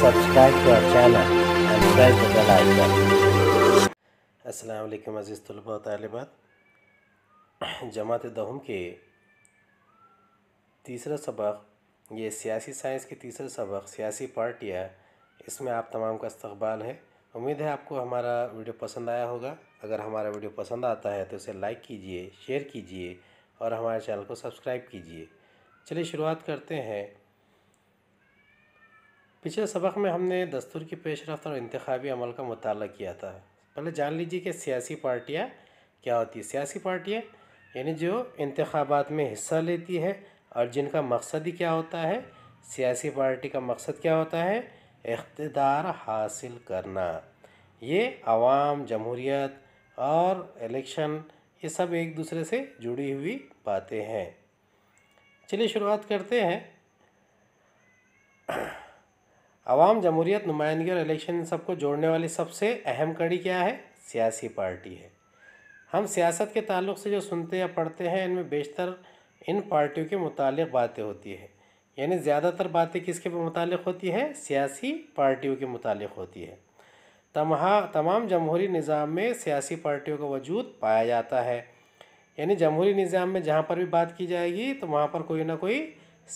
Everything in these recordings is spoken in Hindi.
subscribe to our channel and press the bell icon. वालेकुम अज़ीज़ तलबा तलबात जमात दहम के तीसरा सबक ये सियासी साइंस के तीसरा सबक सियासी पार्टियाँ इसमें आप तमाम का इस्तबाल है उम्मीद है आपको हमारा वीडियो पसंद आया होगा अगर हमारा वीडियो पसंद आता है तो इसे लाइक कीजिए शेयर कीजिए और हमारे चैनल को सब्सक्राइब कीजिए चलिए शुरुआत करते हैं पिछले सबक में हमने दस्तूर की पेशरफ और इंतबी अमल का मताल किया था पहले जान लीजिए कि सियासी पार्टियाँ क्या होती है सियासी पार्टियाँ यानी जो इंतबात में हिस्सा लेती है और जिनका मकसद ही क्या होता है सियासी पार्टी का मकसद क्या होता है इकतदार हासिल करना ये आवाम जमहूरीत और इलेक्शन ये सब एक दूसरे से जुड़ी हुई बातें हैं चलिए शुरुआत करते हैं अवाम जमहूरियत नुमाइंदगी और इलेक्शन इन सबको जोड़ने वाली सबसे अहम कड़ी क्या है सियासी पार्टी है हम सियासत के ताल्लुक से जो सुनते या पढ़ते हैं इनमें बेशतर इन पार्टियों के मुतालिक बातें होती है यानी ज़्यादातर बातें किसके मुतालिक होती है सियासी पार्टियों के मुतालिक होती है तमहा तमाम जमहूरी निज़ाम में सियासी पार्टियों का वजूद पाया जाता है यानी जमहूरी निज़ाम में जहाँ पर भी बात की जाएगी तो वहाँ पर कोई ना कोई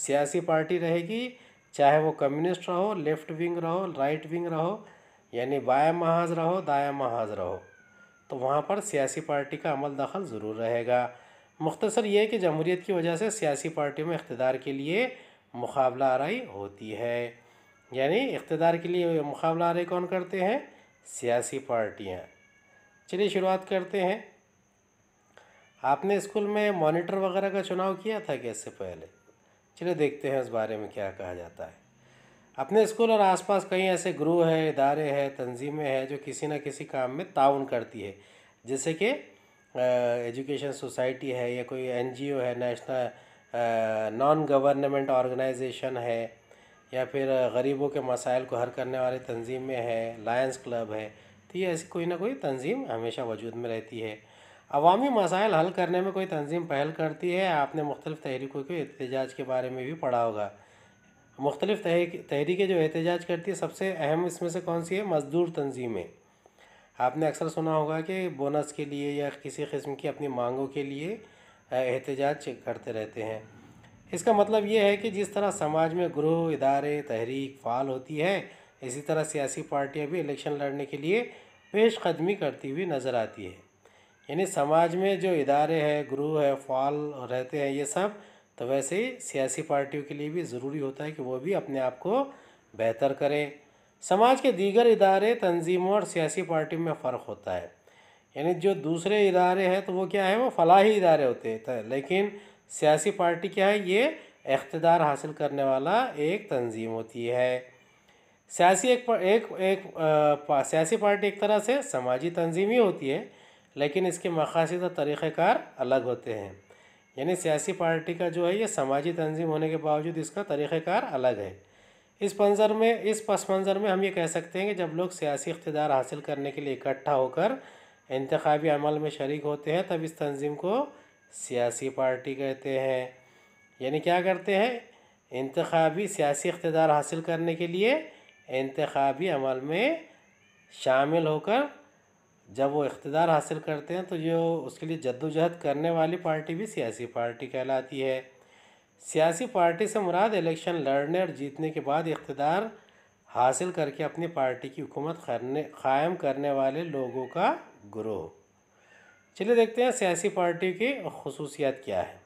सियासी पार्टी रहेगी चाहे वो कम्युनिस्ट रहो लेफ्ट विंग रहो राइट विंग रहो यानी बाया महाज रहो दाया महाज रहो तो वहाँ पर सियासी पार्टी का अमल दखल ज़रूर रहेगा मुख्तसर ये कि जमहूरीत की वजह से सियासी पार्टियों में इकतदार के लिए मुकाबला आरई होती है यानी इकतदार के लिए मुकाबला आरई कौन करते हैं सियासी पार्टियाँ चलिए शुरुआत करते हैं आपने स्कूल में मॉनिटर वगैरह का चुनाव किया था क्या इससे पहले चलिए देखते हैं उस बारे में क्या कहा जाता है अपने स्कूल और आसपास कई ऐसे ग्रुप हैं इदारे हैं तंजीमें हैं जो किसी न किसी काम में ताउन करती है जैसे कि एजुकेशन सोसाइटी है या कोई एनजीओ है नेशनल नॉन गवर्नमेंट ऑर्गेनाइजेशन है या फिर गरीबों के मसाइल को हल करने वाली तंजीमें हैं लायंस क्लब है तो ये ऐसी कोई ना कोई तंजीम हमेशा वजूद में रहती है अवामी मसाइल हल करने में कोई तंजीम पहल करती है आपने मुख्तलिफ़ तहरीकों के एहतजाज के बारे में भी पढ़ा होगा मुख्तलिफ़ तहरीकें जो एहतजाज करती है सबसे अहम इसमें से कौन सी है मज़दूर तंजीमें आपने अक्सर सुना होगा कि बोनस के लिए या किसी किस्म की अपनी मांगों के लिए एहतजाज करते रहते हैं इसका मतलब ये है कि जिस तरह समाज में ग्रोह इदारे तहरीक फाल होती है इसी तरह सियासी पार्टियाँ भी इलेक्शन लड़ने के लिए पेश कदमी करती हुई नज़र आती है यानी समाज में जो इदारे हैं गुरु है फॉल रहते हैं ये सब तो वैसे ही सियासी पार्टियों के लिए भी ज़रूरी होता है कि वो भी अपने आप को बेहतर करें समाज के दीगर इदारे तंजीमों और सियासी पार्टी में फ़र्क होता है यानी जो दूसरे इदारे हैं तो वो क्या है वो फलाही इदारे होते हैं तो लेकिन सियासी पार्टी क्या है ये इकतदार हासिल करने वाला एक तंजीम होती है सियासी एक एक, एक, एक सियासी पार्टी एक तरह से समाजी तंजीम ही होती है लेकिन इसके मकासद और तरीक़ार अलग होते हैं यानी सियासी पार्टी का जो है ये समाजी तंजीम होने के बावजूद इसका तरीक़ार अलग है इस मंज़र में इस पस मंज़र में हम ये कह सकते हैं कि जब लोग सियासी इकतदार हासिल करने के लिए इकट्ठा होकर इंतबी अमल में शर्क होते हैं तब इस तंजीम को सियासी पार्टी कहते हैं यानी क्या करते हैं इंतबी सियासी इकतदार हासिल करने के लिए इंतबी अमल में शामिल होकर जब वो इकतदार हासिल करते हैं तो जो उसके लिए जद्दोजहद करने वाली पार्टी भी सियासी पार्टी कहलाती है सियासी पार्टी से मुराद इलेक्शन लड़ने और जीतने के बाद इकतदार हासिल करके अपनी पार्टी की हुकूमत करने क़ायम करने वाले लोगों का ग्रोह चलिए देखते हैं सियासी पार्टी की खसूसियात क्या है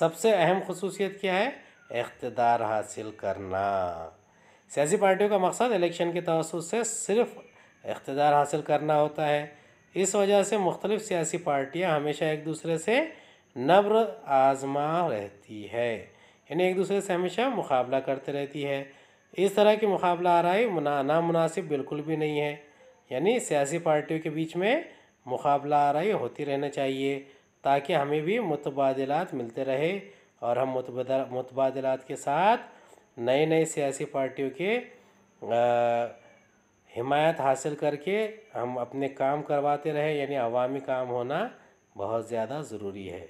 सबसे अहम खसूसियत क्या है इकतदार हासिल करना सियासी पार्टियों का मकसद इलेक्शन के तवसत से सिर्फ इकतदार हासिल करना होता है इस वजह से मुख्तलिफ़ सियासी पार्टियाँ हमेशा एक दूसरे से नब्र आजमा रहती है यानी एक दूसरे से हमेशा मुकाबला करते रहती है इस तरह की मुकाबला रहा है नामनासिब बिल्कुल भी नहीं है यानी सियासी पार्टियों के बीच में मुकाबला आरई होती रहना चाहिए ताकि हमें भी मुतबादलात मिलते रहे और हम मुतबादलात के साथ नए नए सियासी पार्टियों के आ, हिमायत हासिल करके हम अपने काम करवाते रहे यानी अवामी काम होना बहुत ज़्यादा ज़रूरी है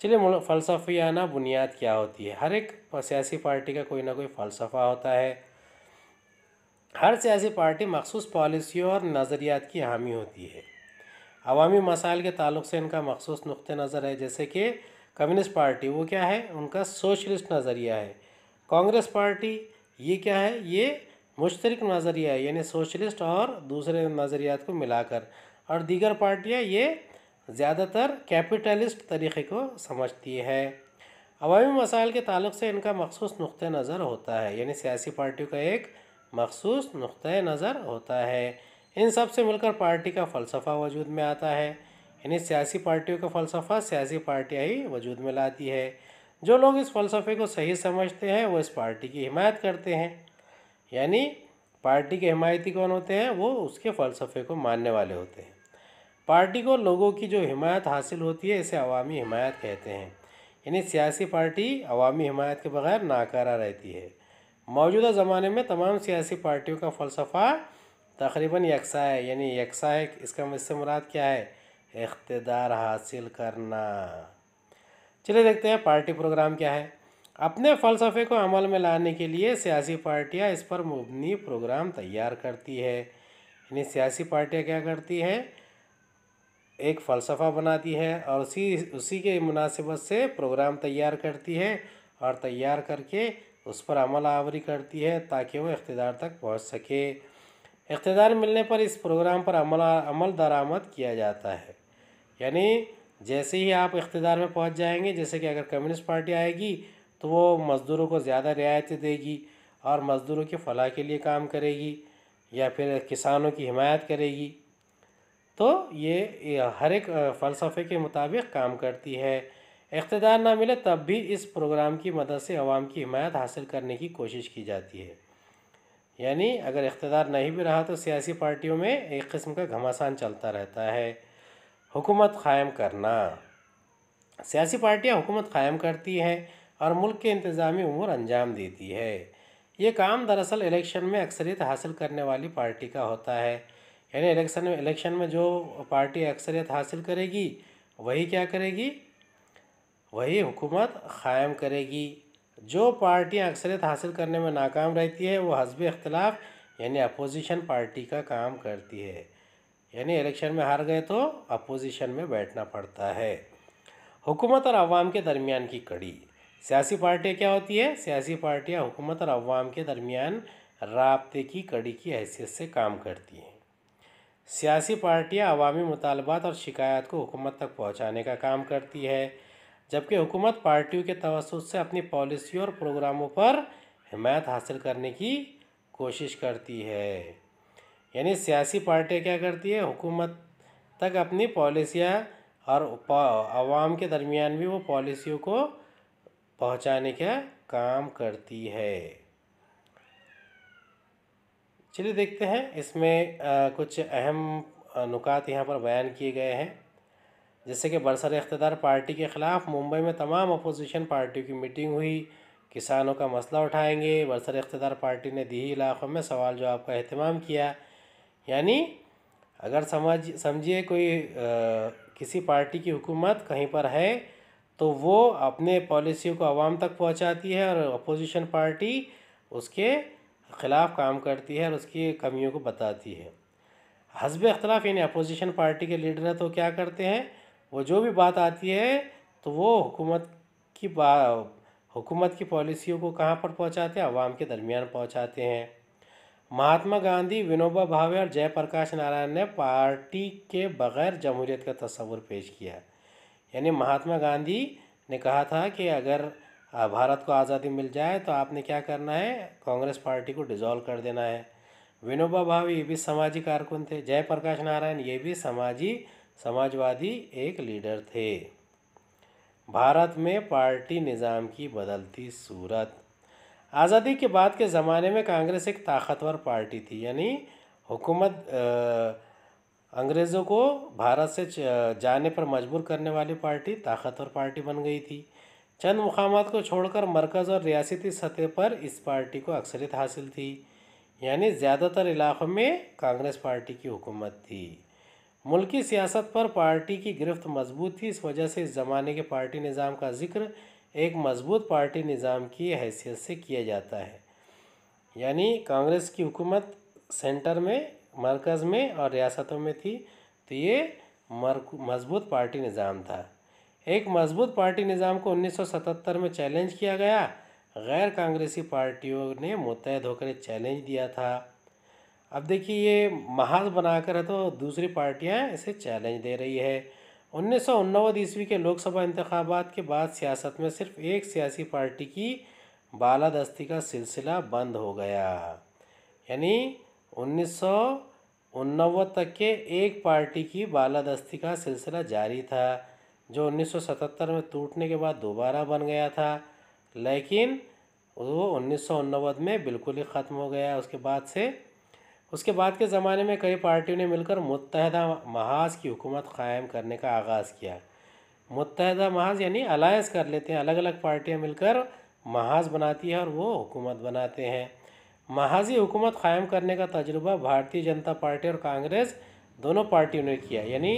चलिए फ़लसफियाना बुनियाद क्या होती है हर एक सियासी पार्टी का कोई ना कोई फ़लसफ़ा होता है हर सियासी पार्टी मखसूस पॉलिसियों और नज़रियात की हामी होती है अवामी मसाइल के ताल्लुक से इनका मखसूस नुक़ नज़र है जैसे कि कम्युनिस्ट पार्टी वो क्या है उनका सोशलिस्ट नज़रिया है कांग्रेस पार्टी ये क्या है ये मुश्तरक नज़रिया यानी सोशलिस्ट और दूसरे नज़रियात को मिलाकर और दीगर पार्टियाँ ये ज़्यादातर कैपिटलिस्ट तरीक़े को समझती है अवामी मसाइल के ताल्लुक से इनका मखसूस नुक़ नज़र होता है यानी सियासी पार्टियों का एक मखसूस नुक़ नज़र होता है इन सब से मिलकर पार्टी का फ़लसफ़ा वजूद में आता है यानी सियासी पार्टियों का फ़लसफ़ा सियासी पार्टियाँ ही वजूद में लाती है जो लोग इस फ़लसफ़े को सही समझते हैं वो इस पार्टी की हिमायत करते हैं यानी पार्टी के हिमायती कौन होते हैं वो उसके फ़लसफे को मानने वाले होते हैं पार्टी को लोगों की जो हिमायत हासिल होती है इसे अवामी हिमायत कहते हैं यानी सियासी पार्टी अवामी हिमायत के बगैर नाकारा रहती है मौजूदा ज़माने में तमाम सियासी पार्टियों का फ़लसफ़ा तकरीबन यकसा है यानी यकसा है इसका इससे मुराद क्या है इकतदार हासिल करना चलिए देखते हैं पार्टी प्रोग्राम क्या है अपने फलसफे को अमल में लाने के लिए सियासी पार्टियां इस पर मुबनी प्रोग्राम तैयार करती है यानी सियासी पार्टियां क्या करती है एक फ़लसफ़ा बनाती है और उसी उसी के मुनासिबत से प्रोग्राम तैयार करती है और तैयार करके उस पर अमल आवरी करती है ताकि वो इकतदार तक पहुंच सके इकतदार मिलने पर इस प्रोग्राम पर अमल अमल दरामद किया जाता है यानी जैसे ही आप इकतदार में पहुँच जाएंगे जैसे कि अगर कम्युनिस्ट पार्टी आएगी तो वो मज़दूरों को ज़्यादा रियायतें देगी और मज़दूरों के फलाह के लिए काम करेगी या फिर किसानों की हिमायत करेगी तो ये हर एक फ़लसफ़े के मुताबिक काम करती है इकतदार ना मिले तब भी इस प्रोग्राम की मदद से आवाम की हिमायत हासिल करने की कोशिश की जाती है यानी अगर इकतदार नहीं भी रहा तो सियासी पार्टियों में एक किस्म का घमासान चलता रहता है हुकूमत क़ायम करना सियासी पार्टियां हुकूमत क़ायम करती हैं और मुल्क के इंतज़ामी उमूर अंजाम देती है ये काम दरअसल इलेक्शन में अक्सरियत हासिल करने वाली पार्टी का होता है यानी इलेक्शन में इलेक्शन में जो पार्टी अक्सरियत हासिल करेगी वही क्या करेगी वही हुकूमत क़ायम करेगी जो पार्टियाँ अक्सरियत हासिल करने में नाकाम रहती है वो हजब इख्तलाफ यानी अपोजिशन पार्टी का काम करती है यानी इलेक्शन में हार गए तो अपोजिशन में बैठना पड़ता है हुकूमत और आवाम के दरमियान की कड़ी सियासी पार्टियाँ क्या होती है सियासी पार्टियाँ हुकूमत और अवाम के दरमियान रबते की कड़ी की हैसियत से काम करती हैं सियासी पार्टियाँ अवामी मुतालबात और शिकायत को हुकूमत तक पहुँचाने का काम करती है जबकि हुकूमत पार्टियों के तवसत से अपनी पॉलिसी और प्रोग्रामों पर हमायत हासिल करने की कोशिश करती है यानी सियासी पार्टियाँ क्या करती है हुकूमत तक अपनी पॉलिसियाँ और अवाम के दरमियान भी वो पॉलिसियों को पहुंचाने का काम करती है चलिए देखते हैं इसमें कुछ अहम नुकात यहाँ पर बयान किए गए हैं जैसे कि बरसर इकतदार पार्टी के ख़िलाफ़ मुंबई में तमाम अपोजिशन पार्टियों की मीटिंग हुई किसानों का मसला उठाएंगे बरसर इकतदार पार्टी ने दीही इलाक़ों में सवाल जवाब का अहतमाम किया यानी अगर समझ समझिए कोई आ, किसी पार्टी की हुकूमत कहीं पर है तो वो अपने पॉलिसियों को आवाम तक पहुंचाती है और अपोजिशन पार्टी उसके ख़िलाफ़ काम करती है और उसकी कमियों को बताती है हसब अख्तलाफ यानी अपोजिशन पार्टी के लीडर है तो क्या करते हैं वो जो भी बात आती है तो वो हुकूमत की हुकूमत की पॉलिसियों को कहाँ पर पहुँचाते हैं आवाम के दरमियान पहुँचाते हैं महात्मा गांधी विनोबा भावे और जयप्रकाश नारायण ने पार्टी के बगैर जमहूरीत का तस्वुर पेश किया है यानी महात्मा गांधी ने कहा था कि अगर भारत को आज़ादी मिल जाए तो आपने क्या करना है कांग्रेस पार्टी को डिज़ोल्व कर देना है विनोबा भावे ये भी समाजी कारकुन थे जयप्रकाश नारायण ये भी समाजी समाजवादी एक लीडर थे भारत में पार्टी निज़ाम की बदलती सूरत आज़ादी के बाद के ज़माने में कांग्रेस एक ताकतवर पार्टी थी यानी हुकूमत अंग्रेज़ों को भारत से जाने पर मजबूर करने वाली पार्टी ताकतवर पार्टी बन गई थी चंद मुकाम को छोड़कर मरकज़ और रियासती सतह पर इस पार्टी को अक्सरियत हासिल थी यानी ज़्यादातर इलाक़ों में कांग्रेस पार्टी की हुकूमत थी मुल्की सियासत पर पार्टी की गिरफ्त मजबूत थी इस वजह से इस ज़माने के पार्टी निज़ाम का जिक्र एक मजबूत पार्टी निज़ाम की हैसियत से किया जाता है यानी कांग्रेस की हुकूमत सेंटर में मरकज़ में और रियासतों में थी तो ये मजबूत पार्टी निज़ाम था एक मजबूत पार्टी निज़ाम को 1977 में चैलेंज किया गया गैर कांग्रेसी पार्टियों ने मुतहद होकर चैलेंज दिया था अब देखिए ये महाज बनाकर तो दूसरी पार्टियां इसे चैलेंज दे रही है उन्नीस सौ ईस्वी के लोकसभा इंतबात के बाद सियासत में सिर्फ एक सियासी पार्टी की बालादस्ती का सिलसिला बंद हो गया यानी उन्नीस तक के एक पार्टी की बालादस्ती का सिलसिला जारी था जो 1977 में टूटने के बाद दोबारा बन गया था लेकिन वो उन्नीस में बिल्कुल ही ख़त्म हो गया उसके बाद से उसके बाद के ज़माने में कई पार्टियों ने मिलकर मुतहदा महाज की हुकूमत क़ायम करने का आगाज़ किया मुतहदा महाज यानी अलायंस कर लेते हैं अलग अलग पार्टियाँ मिलकर महाज बनाती है और वो हुकूमत बनाते हैं महाजी हुकूमत क़ायम करने का तजुर्बा भारतीय जनता पार्टी और कांग्रेस दोनों पार्टियों ने किया यानी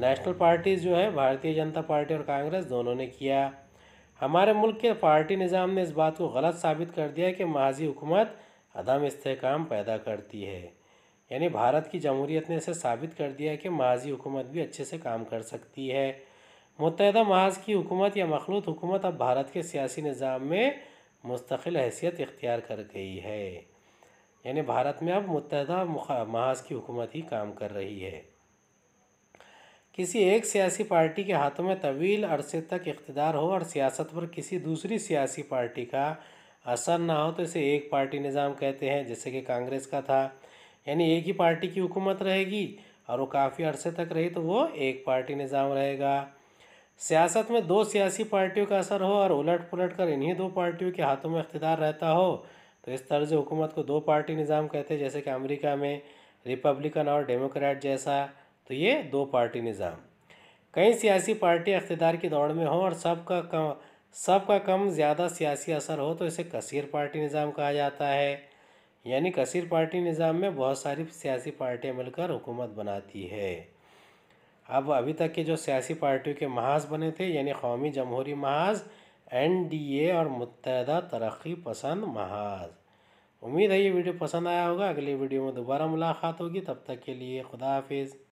नेशनल पार्टीज़ जो है भारतीय जनता पार्टी और कांग्रेस दोनों ने किया हमारे मुल्क के पार्टी निज़ाम ने इस बात को गलत साबित कर दिया कि महाजी हुकूमत अदम इसकाम पैदा करती है यानी भारत की जमहूरीत ने इसे साबित कर दिया कि महाजी हुकूमत भी अच्छे से काम कर सकती है मुतहदा महाज की हुकूमत या मखलूत हुकूमत अब भारत के सियासी निज़ाम में मुस्तकिल हैसियत इख्तियार कर गई है यानी भारत में अब मुतहदा महाज की हुकूमत ही काम कर रही है किसी एक सियासी पार्टी के हाथों में तवील अरसे तक इकतदार हो और सियासत पर किसी दूसरी सियासी पार्टी का असर ना हो तो इसे एक पार्टी निज़ाम कहते हैं जैसे कि कांग्रेस का था यानी एक ही पार्टी की हुकूमत रहेगी और वो काफ़ी अरसे तक रही तो वो एक पार्टी निज़ाम रहेगा सियासत में दो सियासी पार्टियों का असर हो और उलट पुलट कर इन्हीं दो पार्टियों के हाथों में इकतदार रहता हो तो इस तर्ज हुकूमत को दो पार्टी निज़ाम कहते हैं जैसे कि अमेरिका में रिपब्लिकन और डेमोक्रेट जैसा तो ये दो पार्टी निज़ाम कई सियासी पार्टियाँ अख्तदार की दौड़ में हों और सबका कम सबका कम ज़्यादा सियासी असर हो तो इसे कसीर पार्टी निज़ाम कहा जाता है यानी कसीर पार्टी निज़ाम में बहुत सारी सियासी पार्टियाँ मिलकर हुकूमत बनाती है अब अभी तक के जो सियासी पार्टियों के महाज बने थे यानी कौमी जमहूरी महाज एन डी ए और मुतहदा तरक्की पसंद महाज उम्मीद है ये वीडियो पसंद आया होगा अगली वीडियो में दोबारा मुलाकात होगी तब तक के लिए खुदा हाफिज़